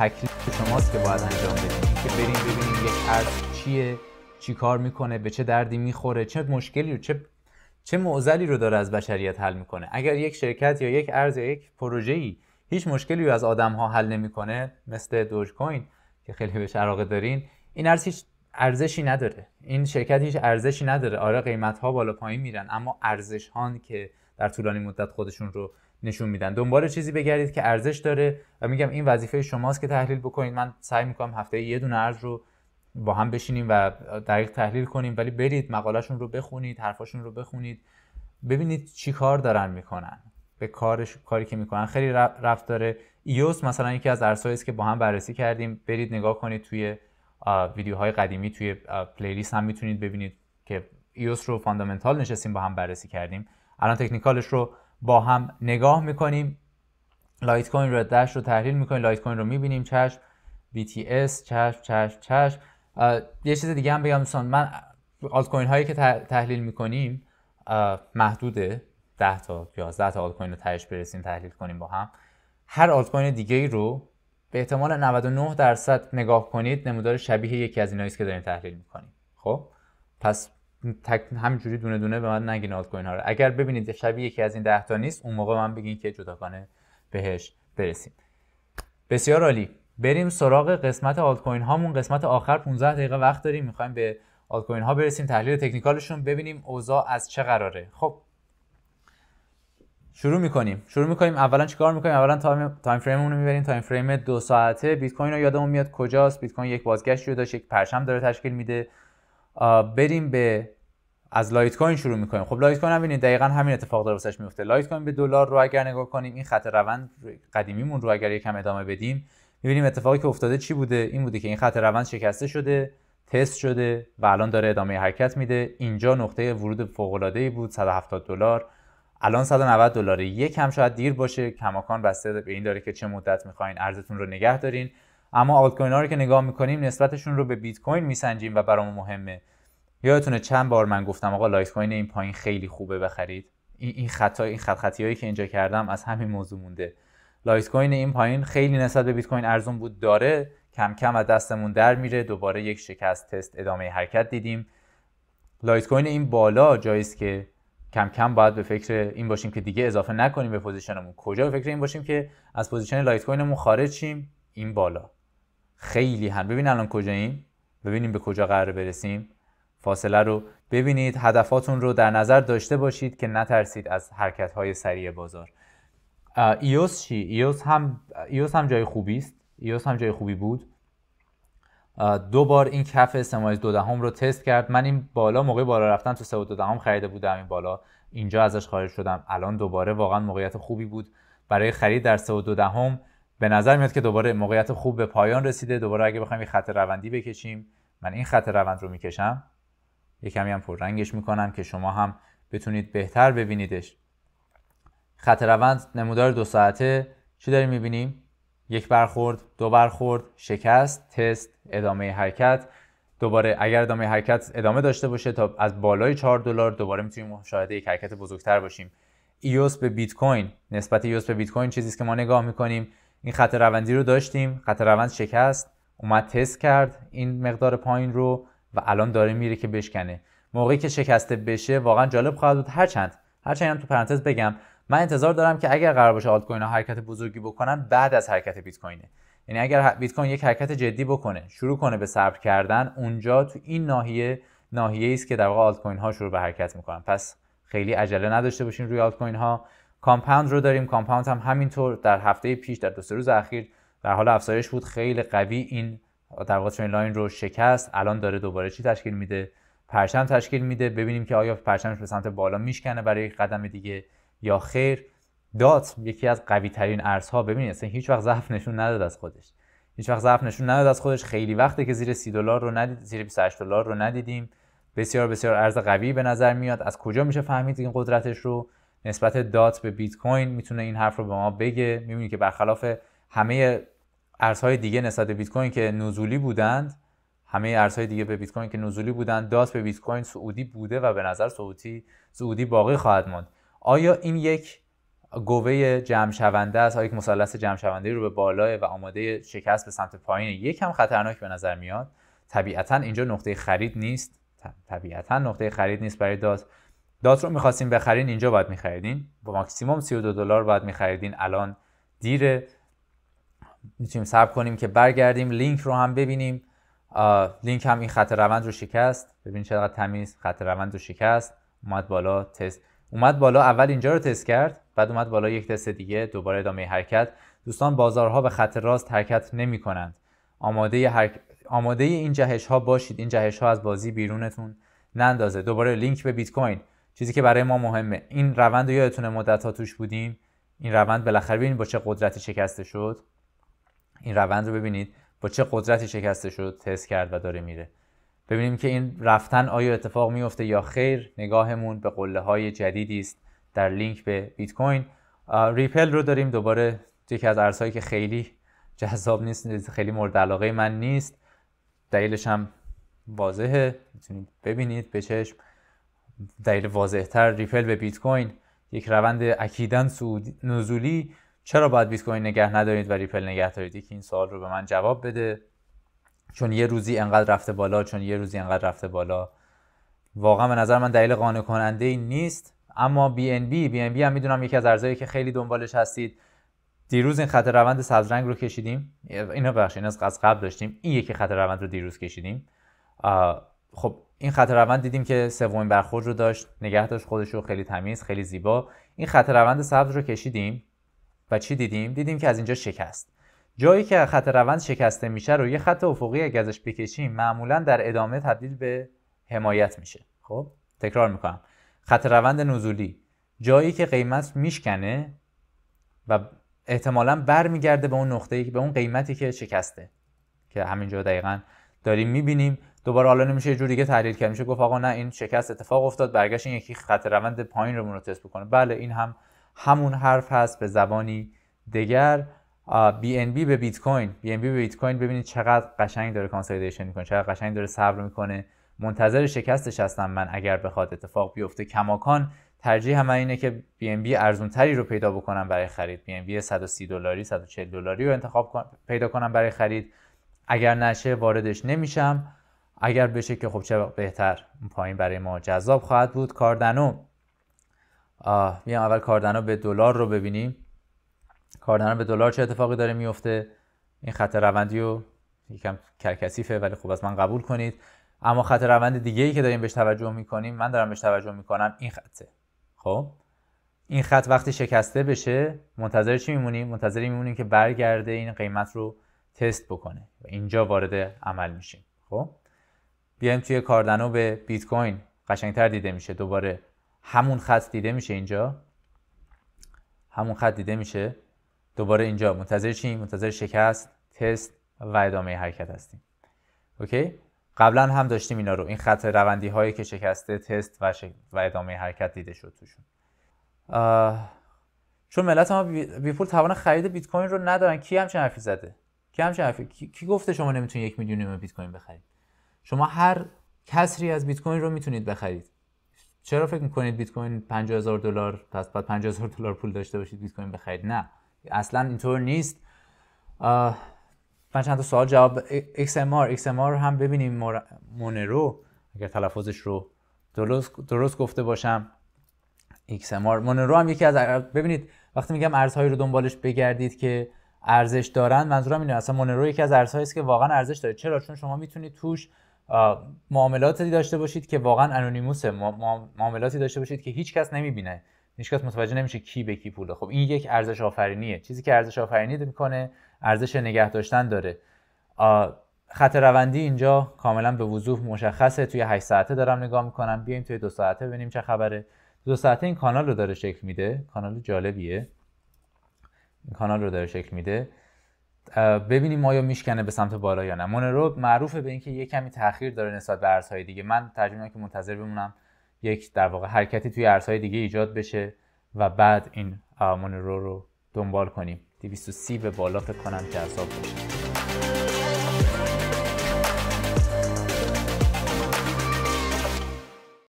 تکلیف شماست که باید انجام بدین که بریم ببینیم یک ارز چیه چی کار میکنه به چه دردی میخوره چه مشکلی رو چه چه معضلی رو داره از بشریت حل میکنه اگر یک شرکت یا یک ارز یا یک پروژه ای هیچ مشکلی رو از آدم ها حل نمیکنه مثل دوج کوین که خیلی بهش علاقه دارین این ارز هیچ ارزشی نداره این شرکت هیچ ارزشی نداره آره قیمت ها بالا پایین میرن اما ارزش که در طولانی مدت خودشون رو نشون میدن دنبال چیزی بگردید که ارزش داره و میگم این وظیفه شماست که تحلیل بکنید من سعی میکنم هفته یه دونه ارز رو با هم بشینیم و دقیق تحلیل کنیم ولی برید مقالهشون رو بخونید حرفاشون رو بخونید ببینید چی کار دارن میکنن به کارش کاری که میکنن خیلی رفت داره ایوس مثلا یکی از ارزهایی است که با هم بررسی کردیم برید نگاه کنید توی ویدیوهای قدیمی توی پلیلیست هم میتونید ببینید که ایوس رو فاندامنتال نشستیم با هم بررسی کردیم الان تکنیکالش رو با هم نگاه میکنیم لایت کوین رو رو تحلیل میکنیم لایت کوین رو میبینیم چشم BTS چشم چشم چشم یه چیز دیگه هم بگم دوستان من آلت کوین هایی که تحلیل میکنیم محدوده 10 تا 11 تا آلت کوین رو تهش برسیم تحلیل کنیم با هم هر آلت کوین دیگه ای رو به احتمال 99 درصد نگاه کنید نمودار شبیه یکی از اینایی که داریم تحلیل میکنیم خب پس تک همجوری دونه دونه به من نگین آلت کوین ها رو اگر ببینید شبیه یکی از این 10 تا نیست اون موقع من بگین که جداگانه بهش برسیم بسیار عالی بریم سراغ قسمت آلت کوین هامون قسمت آخر 15 دقیقه وقت داریم میخوایم به آلت کوین ها برسیم تحلیل تکنیکالشون ببینیم اوضاع از چه قراره خب شروع میکنیم شروع میکنیم اولا چیکار میکنیم اولا تایم تایم اون رو میبریم تایم فریم دو ساعته بیت کوین رو یادمون میاد کجاست بیت کوین یک بازگشتی رو داشت یک پرچم داره تشکیل میده بریم به از لایت کوین شروع میکنیم خب لایت کوین ببینید دقیقا همین اتفاق داره واسش میفته لایت کوین به دلار رو اگر نگاه کنیم این خط روند قدیمیمون رو اگر یکم ادامه بدیم میبینیم اتفاقی که افتاده چی بوده این بوده که این خط روند شکسته شده تست شده و الان داره ادامه حرکت میده اینجا نقطه ورود فوق العاده ای بود 170 دلار الان 190 دلاره یکم شاید دیر باشه کماکان بسته به این داره که چه مدت میخواین ارزتون رو نگه دارین اما آلت کوین ها رو که نگاه میکنیم نسبتشون رو به بیت کوین میسنجیم و برامون مهمه یادتونه چند بار من گفتم آقا لایت کوین این پایین خیلی خوبه بخرید این این خطا این خط خطی هایی که اینجا کردم از همین موضوع مونده لایت کوین این پایین خیلی نسبت به بیت کوین ارزون بود داره کم کم از دستمون در میره دوباره یک شکست تست ادامه حرکت دیدیم لایت کوین این بالا جاییست که کم کم باید به فکر این باشیم که دیگه اضافه نکنیم به پوزیشنمون کجا به فکر این باشیم که از پوزیشن لایت کوینمون خارج شیم این بالا خیلی هم ببین الان کجاییم ببینیم به کجا قرار برسیم فاصله رو ببینید هدفاتون رو در نظر داشته باشید که نترسید از حرکت های سریع بازار ایوس چی ایوس هم ایوس هم جای خوبی است ایوس هم جای خوبی بود دو بار این کف سمایز دو دهم رو تست کرد من این بالا موقع بالا رفتن تو سه و دو دهم خریده بودم این بالا اینجا ازش خارج شدم الان دوباره واقعا موقعیت خوبی بود برای خرید در سه و دو دهم به نظر میاد که دوباره موقعیت خوب به پایان رسیده دوباره اگه بخوایم یه خط روندی بکشیم من این خط روند رو میکشم یه کمی هم پررنگش میکنم که شما هم بتونید بهتر ببینیدش خط روند نمودار دو ساعته چی داریم میبینیم؟ یک برخورد، دو برخورد، شکست، تست، ادامه حرکت دوباره اگر ادامه حرکت ادامه داشته باشه تا از بالای 4 دلار دوباره میتونیم مشاهده یک حرکت بزرگتر باشیم ایوس به بیت کوین نسبت ایوس به بیت کوین چیزی که ما نگاه میکنیم این خط روندی رو داشتیم خط روند شکست اومد تست کرد این مقدار پایین رو و الان داره میره که بشکنه موقعی که شکسته بشه واقعا جالب خواهد بود هرچند هرچند هم تو پرانتز بگم من انتظار دارم که اگر قرار باشه آلت کوین ها حرکت بزرگی بکنن بعد از حرکت بیت کوینه یعنی اگر بیت کوین یک حرکت جدی بکنه شروع کنه به صبر کردن اونجا تو این ناحیه ناحیه است که در واقع آلت کوین ها شروع به حرکت میکنن پس خیلی عجله نداشته باشین روی آلت کوین ها کامپاند رو داریم کامپاند هم همینطور در هفته پیش در دو سه روز اخیر در حال افزایش بود خیلی قوی این در واقع لاین رو شکست الان داره دوباره چی تشکیل میده پرچم تشکیل میده ببینیم که آیا پرچمش به سمت بالا میشکنه برای قدم دیگه یا خیر دات یکی از قوی ترین ارزها ببینید اصلا هیچ وقت ضعف نشون نداد از خودش هیچ وقت ضعف نشون نداد از خودش خیلی وقته که زیر 30 دلار رو ندید زیر 28 دلار رو ندیدیم بسیار بسیار ارز قوی به نظر میاد از کجا میشه فهمید این قدرتش رو نسبت دات به بیت کوین میتونه این حرف رو به ما بگه میبینی که برخلاف همه ارزهای دیگه نسبت به بیت کوین که نزولی بودند همه ارزهای دیگه به بیت کوین که نزولی بودند دات به بیت کوین سعودی بوده و به نظر سعودی سعودی باقی خواهد ماند. آیا این یک گوه جمع شونده است آیا یک مثلث جمع شونده رو به بالای و آماده شکست به سمت پایین یکم خطرناک به نظر میاد طبیعتا اینجا نقطه خرید نیست طبیعتا نقطه خرید نیست برای دات دات رو میخواستیم بخرین اینجا باید میخریدین با ماکسیموم 32 دلار باید میخریدین الان دیره میتونیم صبر کنیم که برگردیم لینک رو هم ببینیم لینک هم این خط روند رو شکست ببینید چقدر تمیز خط روند رو شکست اومد بالا تست اومد بالا اول اینجا رو تست کرد بعد اومد بالا یک تست دیگه دوباره ادامه حرکت دوستان بازارها به خط راست حرکت نمی کنند آماده, آماده این جهش ها باشید این جهش ها از بازی بیرونتون نندازه دوباره لینک به بیت کوین چیزی که برای ما مهمه این روند رو یادتونه مدت ها توش بودیم این روند بالاخره ببینید با چه قدرتی شکسته شد این روند رو ببینید با چه قدرتی شکسته شد تست کرد و داره میره ببینیم که این رفتن آیا اتفاق میفته یا خیر نگاهمون به قله های جدیدی است در لینک به بیت کوین ریپل رو داریم دوباره یکی از ارزهایی که خیلی جذاب نیست خیلی مورد علاقه من نیست دلیلش هم واضحه میتونید ببینید به چشم دلیل واضحتر ریپل به بیت کوین یک روند اکیدن سود نزولی چرا باید بیت کوین نگه ندارید و ریپل نگه دارید که این سوال رو به من جواب بده چون یه روزی انقدر رفته بالا چون یه روزی انقدر رفته بالا واقعا به نظر من دلیل قانع کننده ای نیست اما بی ان بی بی بی هم میدونم یکی از ارزایی که خیلی دنبالش هستید دیروز این خط روند سبز رنگ رو کشیدیم اینو بخش این از قبل داشتیم این یکی خط روند رو دیروز کشیدیم خب این خط روند دیدیم که سومین برخورد رو داشت نگه داشت خودش رو خیلی تمیز خیلی زیبا این خط روند سبز رو کشیدیم و چی دیدیم دیدیم که از اینجا شکست جایی که خط روند شکسته میشه رو یه خط افقی اگه ازش بکشیم معمولا در ادامه تبدیل به حمایت میشه خب تکرار میکنم خط روند نزولی جایی که قیمت میشکنه و احتمالا برمیگرده به اون نقطه‌ای به اون قیمتی که شکسته که همینجا دقیقا داریم می‌بینیم. دوباره حالا نمیشه یه جور دیگه تحلیل کرد میشه گفت آقا نه این شکست اتفاق افتاد برگشت این یکی خط روند پایین رو تست بکنه بله این هم همون حرف هست به زبانی دیگر BNB به بیت کوین BNB به بیت کوین ببینید چقدر قشنگ داره کانسولیدیشن میکنه چقدر قشنگ داره صبر میکنه منتظر شکستش هستم من اگر بخواد اتفاق بیفته کماکان ترجیح هم اینه که BNB ارزون تری رو پیدا بکنم برای خرید BNB 130 دلاری 140 دلاری رو انتخاب کن... پیدا کنم برای خرید اگر نشه واردش نمیشم اگر بشه که خب چه بهتر پایین برای ما جذاب خواهد بود کاردنو بیام اول کاردنو به دلار رو ببینیم کاردنو به دلار چه اتفاقی داره میفته این خط روندی رو یکم کرکسیفه ولی خب از من قبول کنید اما خط روند دیگه ای که داریم بهش توجه میکنیم من دارم بهش توجه میکنم این خطه خب این خط وقتی شکسته بشه منتظر چی میمونیم منتظر میمونیم که برگرده این قیمت رو تست بکنه و اینجا وارد عمل میشیم خب بیایم توی کاردنو به بیت کوین قشنگتر دیده میشه دوباره همون خط دیده میشه اینجا همون خط دیده میشه دوباره اینجا منتظر چیم منتظر شکست تست و ادامه حرکت هستیم اوکی قبلا هم داشتیم اینا رو این خط روندی هایی که شکسته تست و, و ادامه حرکت دیده شد توشون آه... چون ملت ما بی, پول توان خرید بیت کوین رو ندارن کی همچین حرفی زده کی همچین حرفی کی, گفته شما نمیتونید یک میلیون بیت کوین بخرید شما هر کسری از بیت کوین رو میتونید بخرید چرا فکر میکنید بیت کوین 50000 دلار پس بعد 50000 دلار پول داشته باشید بیت کوین بخرید نه اصلا اینطور نیست من چند تا سوال جواب XMR XMR هم ببینیم مونرو اگر تلفظش رو درست, درست گفته باشم XMR مونرو هم یکی از ببینید وقتی میگم ارزهایی رو دنبالش بگردید که ارزش دارن منظورم اینه اصلا مونرو یکی از ارزهایی است که واقعا ارزش داره چرا چون شما میتونید توش معاملاتی داشته باشید که واقعا انونیموس معاملاتی داشته باشید که هیچکس نمیبینه هیچکس متوجه نمیشه کی به کی پوله خب این یک ارزش آفرینیه چیزی که ارزش آفرینی میکنه ارزش نگه داشتن داره خط روندی اینجا کاملا به وضوح مشخصه توی 8 ساعته دارم نگاه میکنم بیایم توی دو ساعته ببینیم چه خبره دو ساعته این کانال رو داره شکل میده کانال جالبیه این کانال رو داره شکل میده ببینیم آیا میشکنه به سمت بالا یا نه مونرو معروفه به اینکه یه کمی تاخیر داره نسبت به ارزهای دیگه من ترجیح که منتظر بمونم یک در واقع حرکتی توی ارزهای دیگه ایجاد بشه و بعد این مونرو رو دنبال کنیم 230 به بالا فکر کنم جذاب باشه